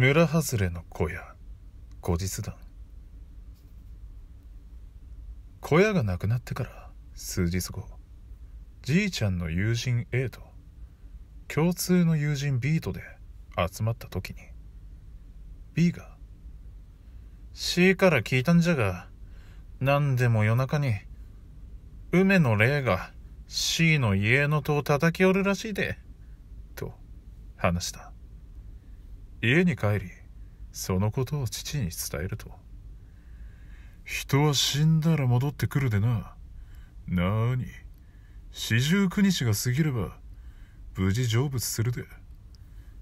村外れの小屋後日談小屋がなくなってから数日後じいちゃんの友人 A と共通の友人 B とで集まった時に B が C から聞いたんじゃが何でも夜中に梅の霊が C の家の戸を叩きおるらしいでと話した家に帰りそのことを父に伝えると人は死んだら戻ってくるでななーに四十九日が過ぎれば無事成仏するで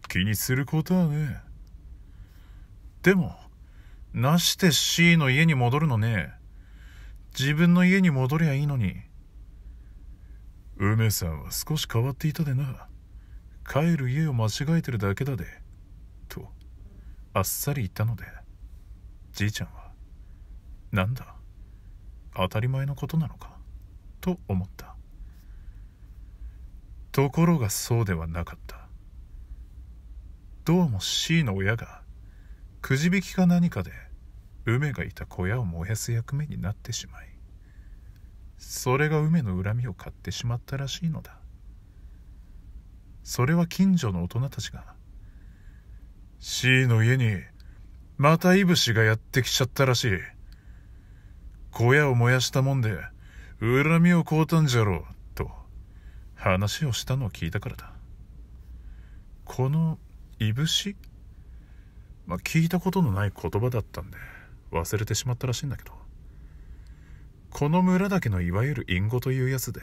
気にすることはねでもなして C の家に戻るのね自分の家に戻りゃいいのに梅さんは少し変わっていたでな帰る家を間違えてるだけだであっさり言ったのでじいちゃんは「なんだ当たり前のことなのか」と思ったところがそうではなかったどうも C の親がくじ引きか何かで梅がいた小屋を燃やす役目になってしまいそれが梅の恨みを買ってしまったらしいのだそれは近所の大人たちが C の家に、またいぶしがやってきちゃったらしい。小屋を燃やしたもんで、恨みを買うたんじゃろう、と、話をしたのを聞いたからだ。この、いぶしまあ、聞いたことのない言葉だったんで、忘れてしまったらしいんだけど。この村だけのいわゆる隠語というやつで、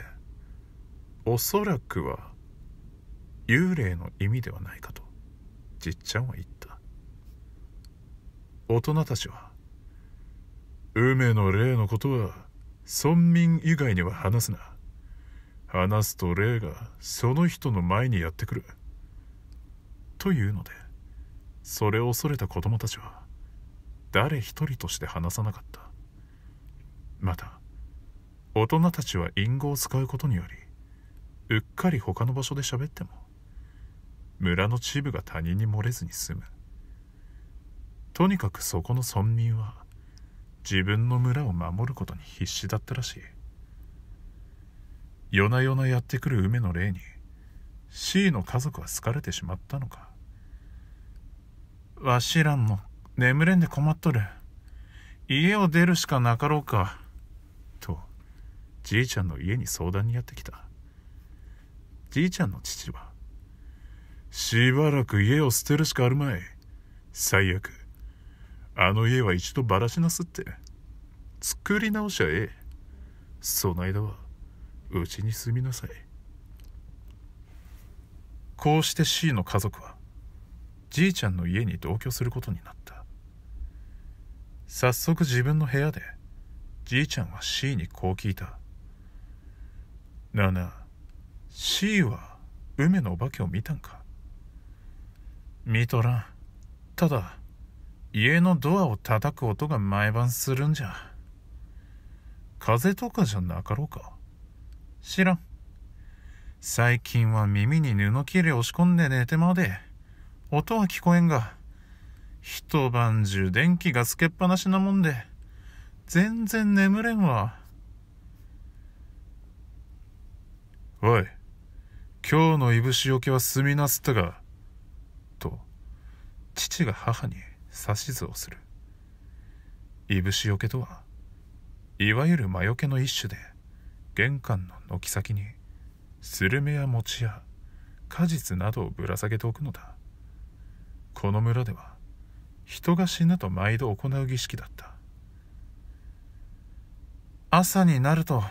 おそらくは、幽霊の意味ではないかと。じっちゃんは言った大人たちは梅の霊のことは村民以外には話すな話すと霊がその人の前にやってくるというのでそれを恐れた子供たちは誰一人として話さなかったまた大人たちは隠語を使うことによりうっかり他の場所で喋っても村の秩父が他人に漏れずに済むとにかくそこの村民は自分の村を守ることに必死だったらしい夜な夜なやってくる梅の霊に C の家族は好かれてしまったのかわしらんも眠れんで困っとる家を出るしかなかろうかとじいちゃんの家に相談にやってきたじいちゃんの父はしばらく家を捨てるしかあるまい。最悪。あの家は一度ばらしなすって。作り直しゃええ。その間は、うちに住みなさい。こうして C の家族は、じいちゃんの家に同居することになった。早速自分の部屋で、じいちゃんは C にこう聞いた。なあなあ、C は梅のお化けを見たんか見とらんただ家のドアを叩く音が毎晩するんじゃ風邪とかじゃなかろうか知らん最近は耳に布切れ押し込んで寝てまで音は聞こえんが一晩中電気がつけっぱなしなもんで全然眠れんわおい今日のいぶしよけは済みなすったが父が母に指図をするいぶしよけとはいわゆる魔よけの一種で玄関の軒先にスルメや餅や果実などをぶら下げておくのだこの村では人が死ぬと毎度行う儀式だった朝になると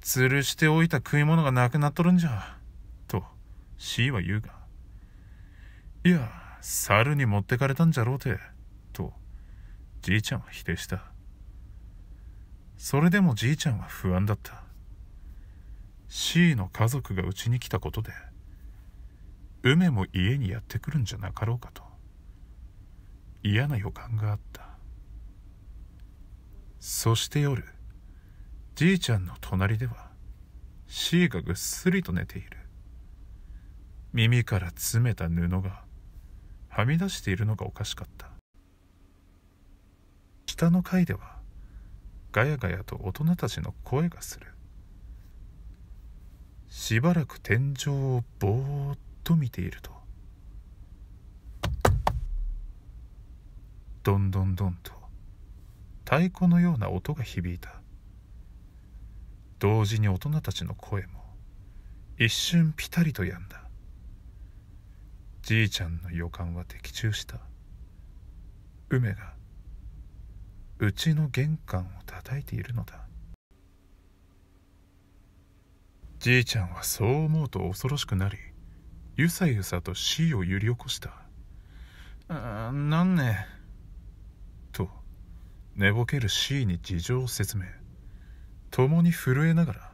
吊るしておいた食い物がなくなっとるんじゃと C は言うがいや猿に持ってかれたんじゃろうて、と、じいちゃんは否定した。それでもじいちゃんは不安だった。C の家族がうちに来たことで、梅も家にやってくるんじゃなかろうかと、嫌な予感があった。そして夜、じいちゃんの隣では、C がぐっすりと寝ている。耳から詰めた布がはみ出しているのがおかしかった下の階ではガヤガヤと大人たちの声がするしばらく天井をぼーっと見ているとどんどんどんと太鼓のような音が響いた同時に大人たちの声も一瞬ピタリと止んだじいちゃんの予感は的中した梅がうちの玄関を叩いているのだじいちゃんはそう思うと恐ろしくなりゆさゆさと C を揺り起こしたああなんねと寝ぼける C に事情を説明共に震えながら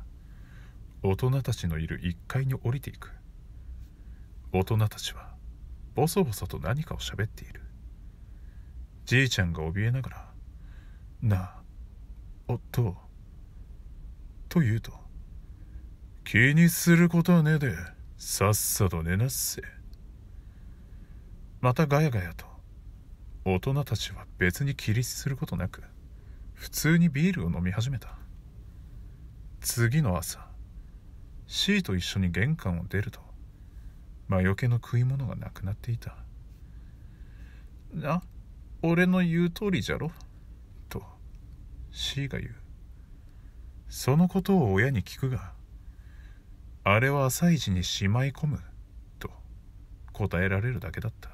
大人たちのいる1階に降りていく大人たちはぼそと何かを喋っているじいちゃんが怯えながら「なあ夫」と言うと「気にすることはねえでさっさと寝なっせ」またガヤガヤと大人たちは別に起立することなく普通にビールを飲み始めた次の朝 C と一緒に玄関を出ると魔除けの食い物がなくなっていた。あ、俺の言う通りじゃろと C が言う。そのことを親に聞くが、あれは朝一にしまい込むと答えられるだけだった。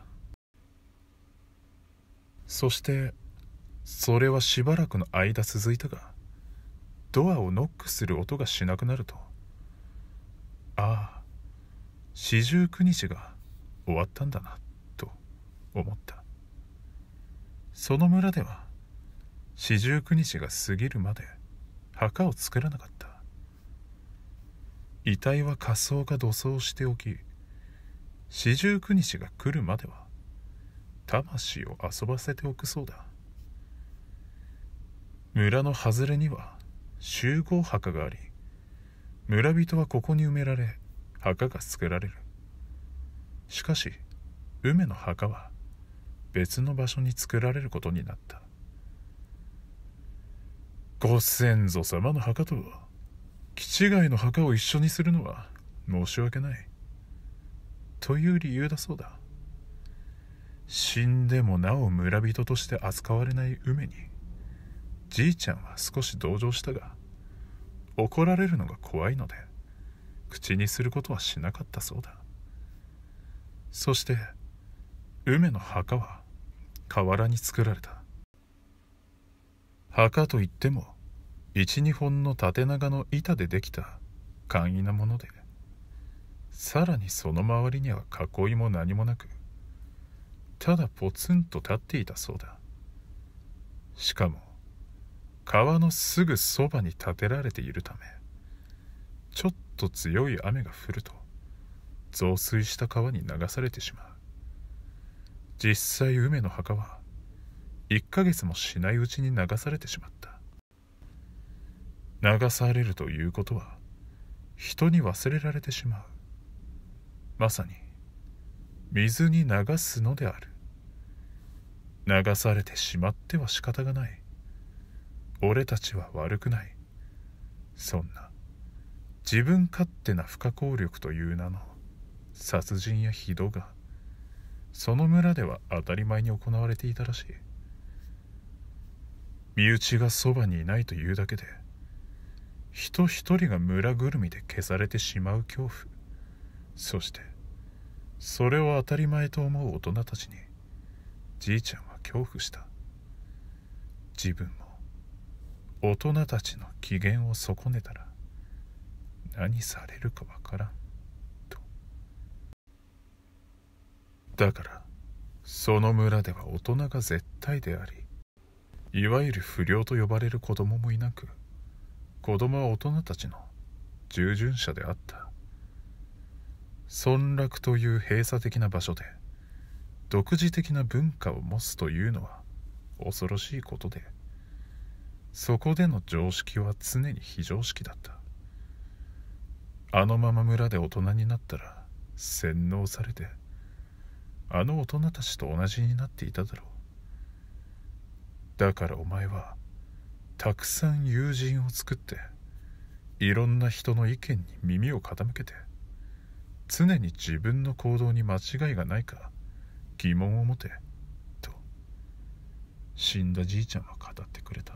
そして、それはしばらくの間続いたが、ドアをノックする音がしなくなると、ああ、四十九日が終わったんだなと思ったその村では四十九日が過ぎるまで墓を作らなかった遺体は火葬か土葬しておき四十九日が来るまでは魂を遊ばせておくそうだ村の外れには集合墓があり村人はここに埋められ墓が作られるしかし梅の墓は別の場所に作られることになったご先祖様の墓とは気違いの墓を一緒にするのは申し訳ないという理由だそうだ死んでもなお村人として扱われない梅にじいちゃんは少し同情したが怒られるのが怖いので口にすることはしなかったそうだそして梅の墓は河原に作られた墓といっても12本の縦長の板でできた簡易なものでさらにその周りには囲いも何もなくただポツンと立っていたそうだしかも川のすぐそばに建てられているためちょっと強い雨が降ると増水した川に流されてしまう実際梅の墓は1ヶ月もしないうちに流されてしまった流されるということは人に忘れられてしまうまさに水に流すのである流されてしまっては仕方がない俺たちは悪くないそんな自分勝手な不可抗力という名の殺人や非道がその村では当たり前に行われていたらしい身内がそばにいないというだけで人一人が村ぐるみで消されてしまう恐怖そしてそれを当たり前と思う大人たちにじいちゃんは恐怖した自分も大人たちの機嫌を損ねたら何されるかわからんとだからその村では大人が絶対でありいわゆる不良と呼ばれる子供もいなく子供は大人たちの従順者であった村落という閉鎖的な場所で独自的な文化を持つというのは恐ろしいことでそこでの常識は常に非常識だったあのまま村で大人になったら洗脳されてあの大人たちと同じになっていただろうだからお前はたくさん友人を作っていろんな人の意見に耳を傾けて常に自分の行動に間違いがないか疑問を持てと死んだじいちゃんは語ってくれた